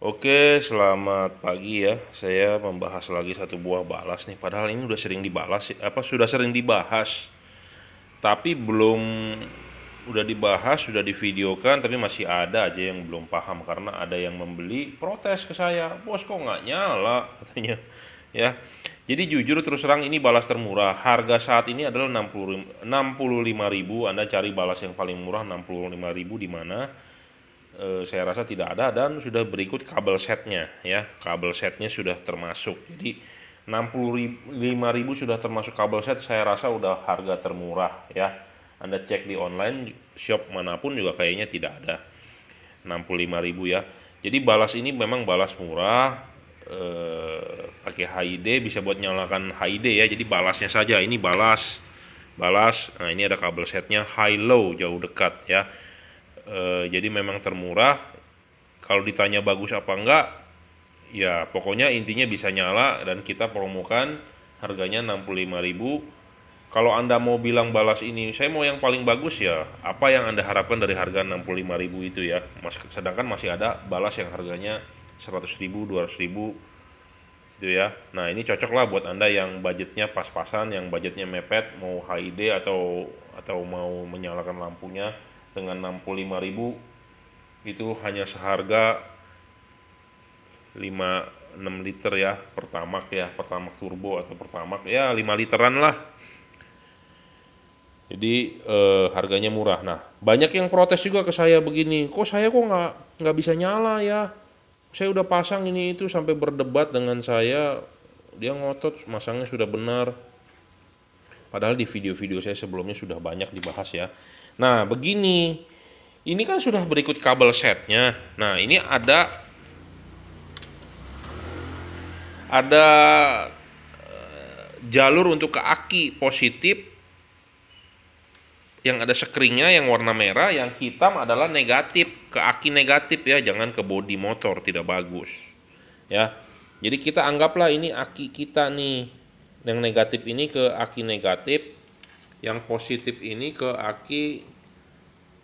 Oke, selamat pagi ya. Saya membahas lagi satu buah balas nih. Padahal ini sudah sering dibalas, apa sudah sering dibahas, tapi belum udah dibahas, sudah divideokan, tapi masih ada aja yang belum paham karena ada yang membeli protes ke saya, bos kok nggak nyala katanya, ya. Jadi jujur terus terang ini balas termurah. Harga saat ini adalah 60 ribu. Anda cari balas yang paling murah 65.000 di mana? e, saya rasa tidak ada dan sudah berikut kabel setnya ya kabel setnya sudah termasuk jadi 65.000 sudah termasuk kabel set saya rasa udah harga termurah ya Anda cek di online shop manapun juga kayaknya tidak ada 65.000 ya jadi balas ini memang balas murah e, pakai HID bisa buat nyalakan HID ya jadi balasnya saja ini balas balas nah ini ada kabel setnya high low jauh dekat ya Eh, jadi memang termurah kalau ditanya bagus apa enggak ya pokoknya intinya bisa nyala dan kita promokan harganya 65000 kalau Anda mau bilang balas ini saya mau yang paling bagus ya apa yang Anda harapkan dari harga 65000 itu ya Mas, sedangkan masih ada balas yang harganya 100000 200000 itu ya. Nah ini cocoklah buat anda yang budgetnya pas-pasan, yang budgetnya mepet, mau HID atau atau mau menyalakan lampunya dengan 65.000 itu hanya seharga 5 6 liter ya pertama ya pertama turbo atau pertama ya 5 literan lah jadi eh, harganya murah nah banyak yang protes juga ke saya begini kok saya kok nggak nggak bisa nyala ya saya udah pasang ini itu sampai berdebat dengan saya dia ngotot masangnya sudah benar padahal di video-video saya sebelumnya sudah banyak dibahas ya Nah, begini. Ini kan sudah berikut kabel setnya. Nah, ini ada ada eh, jalur untuk ke aki positif yang ada sekringnya yang warna merah, yang hitam adalah negatif ke aki negatif ya, jangan ke bodi motor tidak bagus. Ya. Jadi kita anggaplah ini aki kita nih yang negatif ini ke aki negatif yang positif ini ke aki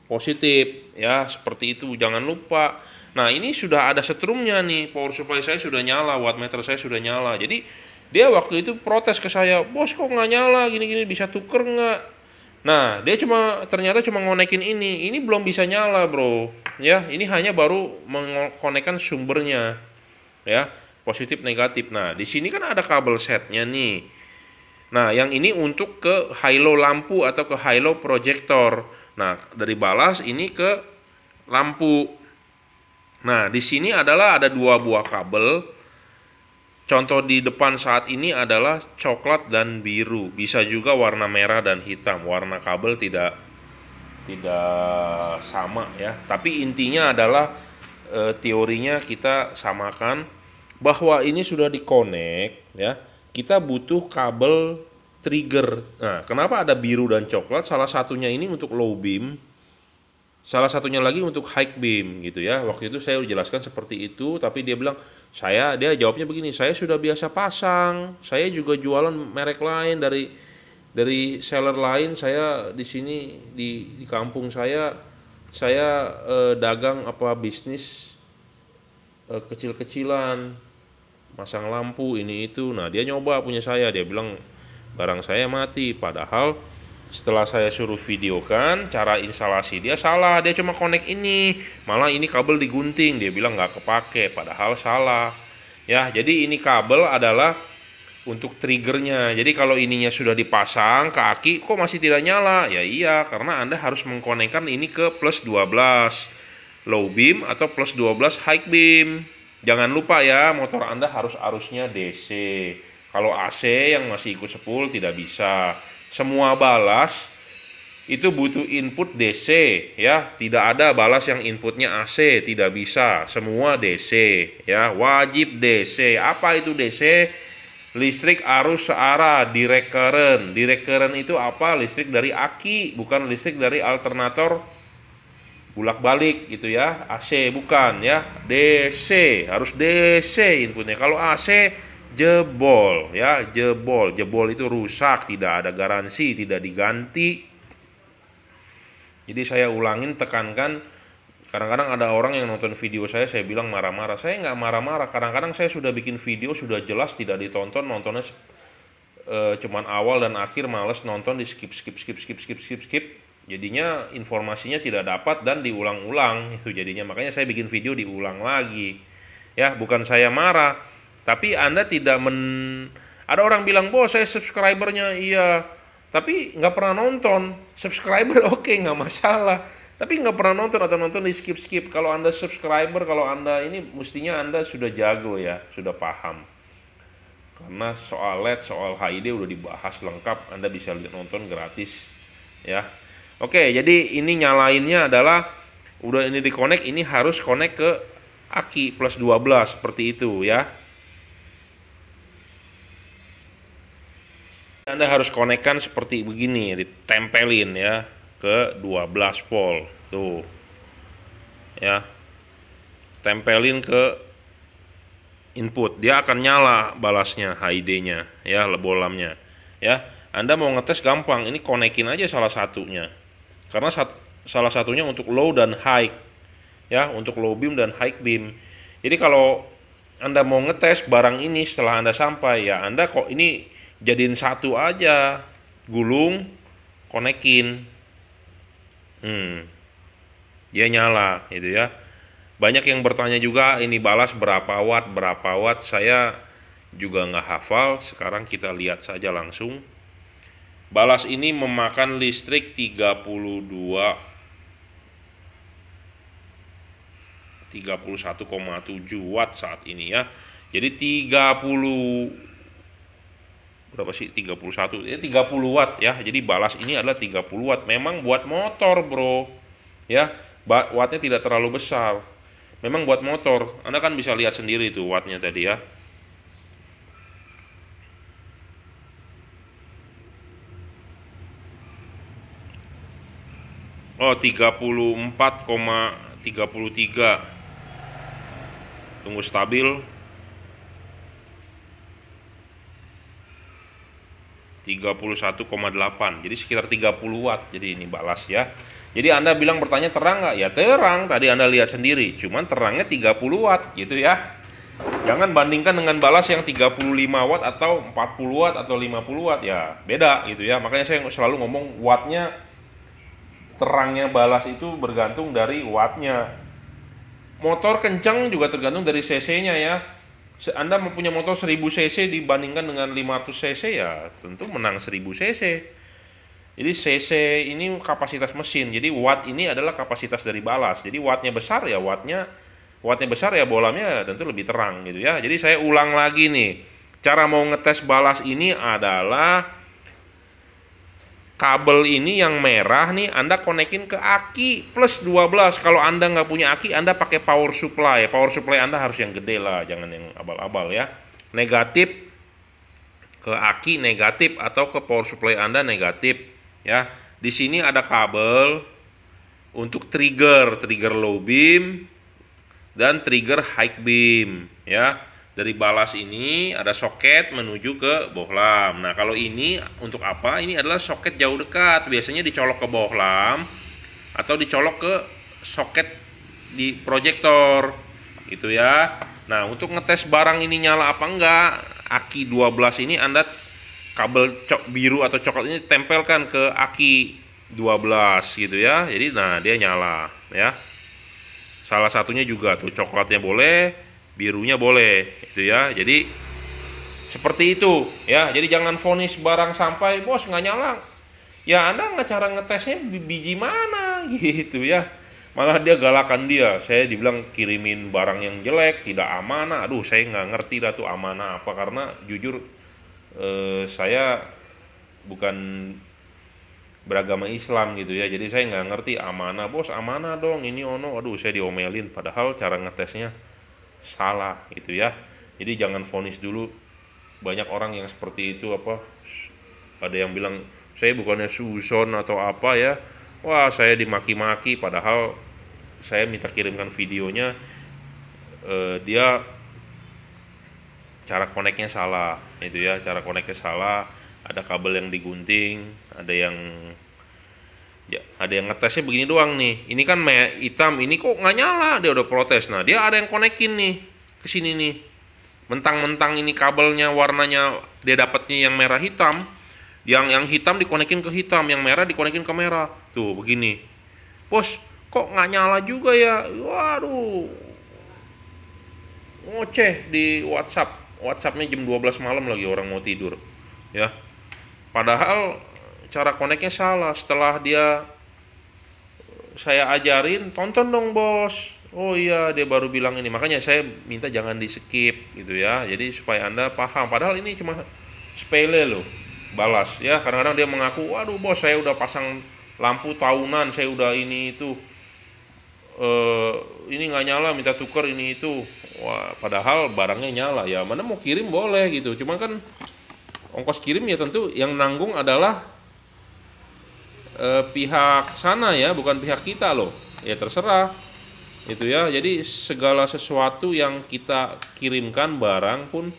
positif ya seperti itu jangan lupa nah ini sudah ada setrumnya nih power supply saya sudah nyala wattmeter saya sudah nyala jadi dia waktu itu protes ke saya bos kok nggak nyala gini-gini bisa tuker nggak nah dia cuma ternyata cuma ngonekin ini ini belum bisa nyala bro ya ini hanya baru mengkonekkan sumbernya ya positif negatif nah di sini kan ada kabel setnya nih Nah, yang ini untuk ke high low lampu atau ke high low proyektor. Nah, dari balas ini ke lampu. Nah, di sini adalah ada dua buah kabel. Contoh di depan saat ini adalah coklat dan biru. Bisa juga warna merah dan hitam. Warna kabel tidak tidak sama ya. Tapi intinya adalah eh, teorinya kita samakan bahwa ini sudah dikonek ya kita butuh kabel trigger. Nah, kenapa ada biru dan coklat? Salah satunya ini untuk low beam, salah satunya lagi untuk high beam gitu ya. Waktu itu saya jelaskan seperti itu, tapi dia bilang saya dia jawabnya begini, saya sudah biasa pasang, saya juga jualan merek lain dari dari seller lain, saya di sini di di kampung saya saya eh, dagang apa bisnis eh, kecil-kecilan masang lampu ini itu nah dia nyoba punya saya dia bilang barang saya mati padahal setelah saya suruh videokan cara instalasi dia salah dia cuma connect ini malah ini kabel digunting dia bilang nggak kepake padahal salah ya jadi ini kabel adalah untuk triggernya jadi kalau ininya sudah dipasang ke aki kok masih tidak nyala ya iya karena anda harus mengkonekkan ini ke plus 12 low beam atau plus 12 high beam Jangan lupa ya motor Anda harus arusnya DC. Kalau AC yang masih ikut sepul tidak bisa. Semua balas itu butuh input DC ya, tidak ada balas yang inputnya AC, tidak bisa. Semua DC ya, wajib DC. Apa itu DC? Listrik arus searah, direct current. Direct current itu apa? Listrik dari aki, bukan listrik dari alternator bulak balik gitu ya. AC bukan ya, DC. Harus DC inputnya. Kalau AC jebol ya, jebol. Jebol itu rusak, tidak ada garansi, tidak diganti. Jadi saya ulangin tekankan kadang-kadang ada orang yang nonton video saya saya bilang marah-marah saya nggak marah-marah kadang-kadang saya sudah bikin video sudah jelas tidak ditonton nontonnya e, cuman awal dan akhir males nonton di skip skip skip skip skip skip skip jadinya informasinya tidak dapat dan diulang-ulang itu jadinya makanya saya bikin video diulang lagi ya bukan saya marah tapi anda tidak men ada orang bilang bos saya subscribernya iya tapi nggak pernah nonton subscriber oke okay, nggak masalah tapi nggak pernah nonton atau nonton di skip skip kalau anda subscriber kalau anda ini mestinya anda sudah jago ya sudah paham karena soal LED soal HID udah dibahas lengkap anda bisa lihat nonton gratis ya Oke, jadi ini nyalainnya adalah udah ini dikonek, ini harus connect ke aki plus 12 seperti itu ya. Anda harus konekkan seperti begini, ditempelin ya ke 12 volt. Tuh. Ya. Tempelin ke input. Dia akan nyala balasnya HID-nya ya, bolamnya. Ya. Anda mau ngetes gampang, ini konekin aja salah satunya. Karena sat, salah satunya untuk low dan high. Ya, untuk low beam dan high beam. Jadi kalau Anda mau ngetes barang ini setelah Anda sampai, ya Anda kok ini jadiin satu aja, gulung, konekin. Hmm. Dia nyala gitu ya. Banyak yang bertanya juga ini balas berapa watt, berapa watt. Saya juga nggak hafal. Sekarang kita lihat saja langsung. Balas ini memakan listrik 32 31,7 watt saat ini ya. Jadi 30 berapa sih 31 ya 30 watt ya. Jadi balas ini adalah 30 watt. Memang buat motor, Bro. Ya, wattnya tidak terlalu besar. Memang buat motor. Anda kan bisa lihat sendiri tuh wattnya tadi ya. oh 34,33 tunggu stabil 31,8 jadi sekitar 30 watt jadi ini balas ya jadi anda bilang bertanya terang nggak ya terang tadi anda lihat sendiri cuman terangnya 30 watt gitu ya Jangan bandingkan dengan balas yang 35 watt atau 40 watt atau 50 watt ya beda gitu ya. Makanya saya selalu ngomong wattnya terangnya balas itu bergantung dari wattnya motor kencang juga tergantung dari cc-nya ya anda mempunyai motor 1000 cc dibandingkan dengan 500 cc ya tentu menang 1000 cc jadi cc ini kapasitas mesin jadi watt ini adalah kapasitas dari balas jadi wattnya besar ya wattnya wattnya besar ya bolamnya tentu lebih terang gitu ya jadi saya ulang lagi nih cara mau ngetes balas ini adalah kabel ini yang merah nih Anda konekin ke aki plus 12 kalau Anda nggak punya aki Anda pakai power supply power supply Anda harus yang gede lah jangan yang abal-abal ya negatif ke aki negatif atau ke power supply Anda negatif ya di sini ada kabel untuk trigger trigger low beam dan trigger high beam ya dari balas ini ada soket menuju ke bohlam. Nah, kalau ini untuk apa? Ini adalah soket jauh dekat. Biasanya dicolok ke bohlam atau dicolok ke soket di proyektor. Gitu ya. Nah, untuk ngetes barang ini nyala apa enggak, aki 12 ini Anda kabel cok biru atau coklat ini tempelkan ke aki 12 gitu ya. Jadi nah, dia nyala ya. Salah satunya juga tuh coklatnya boleh, birunya boleh itu ya jadi seperti itu ya jadi jangan vonis barang sampai bos nggak nyala ya anda nggak cara ngetesnya biji mana gitu ya malah dia galakan dia saya dibilang kirimin barang yang jelek tidak amanah aduh saya nggak ngerti dah tuh amanah apa karena jujur eh, saya bukan beragama Islam gitu ya jadi saya nggak ngerti amanah bos amanah dong ini ono aduh saya diomelin padahal cara ngetesnya salah gitu ya jadi jangan vonis dulu banyak orang yang seperti itu apa ada yang bilang saya bukannya susun atau apa ya wah saya dimaki-maki padahal saya minta kirimkan videonya eh, dia cara koneknya salah itu ya cara koneknya salah ada kabel yang digunting ada yang ya, ada yang ngetesnya begini doang nih ini kan hitam ini kok nggak nyala dia udah protes nah dia ada yang konekin nih ke sini nih mentang-mentang ini kabelnya warnanya dia dapatnya yang merah hitam yang yang hitam dikonekin ke hitam yang merah dikonekin ke merah tuh begini bos kok nggak nyala juga ya waduh ngoceh di WhatsApp WhatsAppnya jam 12 malam lagi orang mau tidur ya padahal cara koneknya salah setelah dia saya ajarin tonton dong bos oh iya dia baru bilang ini makanya saya minta jangan di skip gitu ya jadi supaya anda paham padahal ini cuma sepele loh balas ya kadang-kadang dia mengaku waduh bos saya udah pasang lampu tahunan saya udah ini itu eh, ini nggak nyala minta tuker ini itu Wah, padahal barangnya nyala ya mana mau kirim boleh gitu cuma kan ongkos kirim ya tentu yang nanggung adalah eh, pihak sana ya, bukan pihak kita loh. Ya terserah. Itu ya. Jadi segala sesuatu yang kita kirimkan barang pun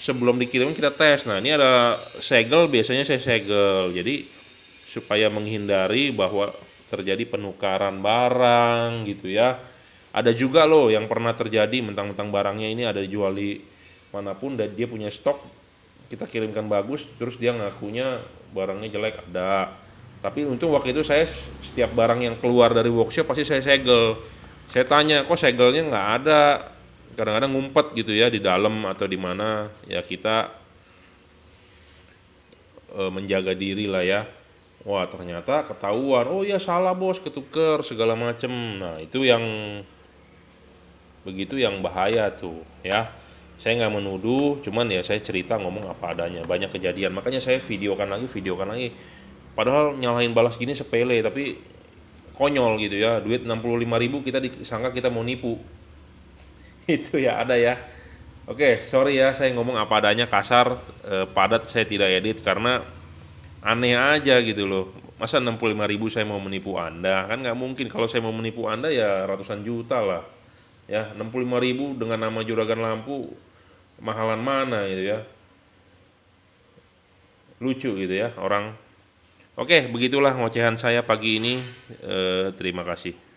sebelum dikirim kita tes. Nah, ini ada segel biasanya saya segel. Jadi supaya menghindari bahwa terjadi penukaran barang gitu ya. Ada juga loh yang pernah terjadi mentang-mentang barangnya ini ada dijual di manapun dan dia punya stok kita kirimkan bagus terus dia ngakunya barangnya jelek ada tapi untung waktu itu saya setiap barang yang keluar dari workshop pasti saya segel saya tanya kok segelnya nggak ada kadang-kadang ngumpet gitu ya di dalam atau di mana ya kita e, menjaga diri lah ya wah ternyata ketahuan oh ya salah bos ketuker segala macem nah itu yang begitu yang bahaya tuh ya saya nggak menuduh cuman ya saya cerita ngomong apa adanya banyak kejadian makanya saya videokan lagi videokan lagi padahal nyalahin balas gini sepele tapi konyol gitu ya duit 65 ribu kita disangka kita mau nipu itu ya ada ya oke sorry ya saya ngomong apa adanya kasar eh, padat saya tidak edit karena aneh aja gitu loh masa 65 ribu saya mau menipu anda kan nggak mungkin kalau saya mau menipu anda ya ratusan juta lah ya 65 ribu dengan nama juragan lampu mahalan mana gitu ya lucu gitu ya orang Oke, begitulah ngocehan saya pagi ini. Eh, terima kasih.